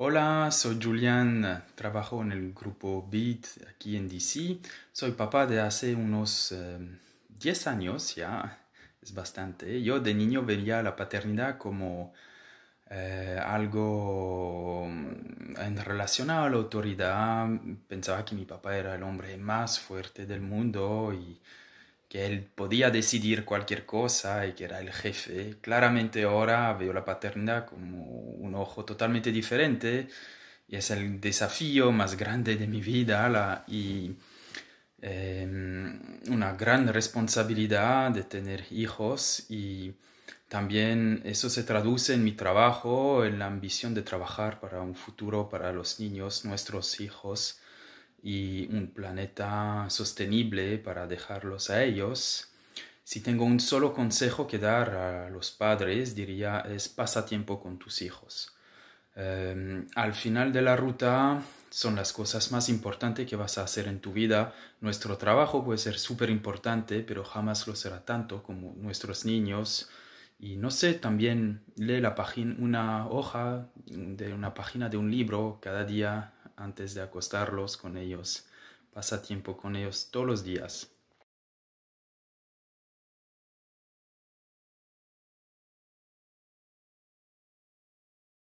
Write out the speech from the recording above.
Hola, soy Julian, trabajo en el grupo Beat aquí en DC. Soy papá de hace unos 10 em, años ya, es bastante. Yo de niño veía la paternidad como eh, algo mm, en relación a la autoridad. Pensaba que mi papá era el hombre más fuerte del mundo y que él podía decidir cualquier cosa y que era el jefe. Claramente ahora veo la paternidad como un ojo totalmente diferente y es el desafío más grande de mi vida la, y em, una gran responsabilidad de tener hijos y también eso se traduce en mi trabajo, en la ambición de trabajar para un futuro para los niños, nuestros hijos y un planeta sostenible para dejarlos a ellos, si tengo un solo consejo que dar a los padres, diría es pasa con tus hijos. Em, al final de la ruta son las cosas más importantes que vas a hacer en tu vida. Nuestro trabajo puede ser súper importante, pero jamás lo será tanto como nuestros niños. Y no sé, también lee la página, una hoja de una página de un libro cada día antes de acostarlos con ellos. Pasa tiempo con ellos todos los días.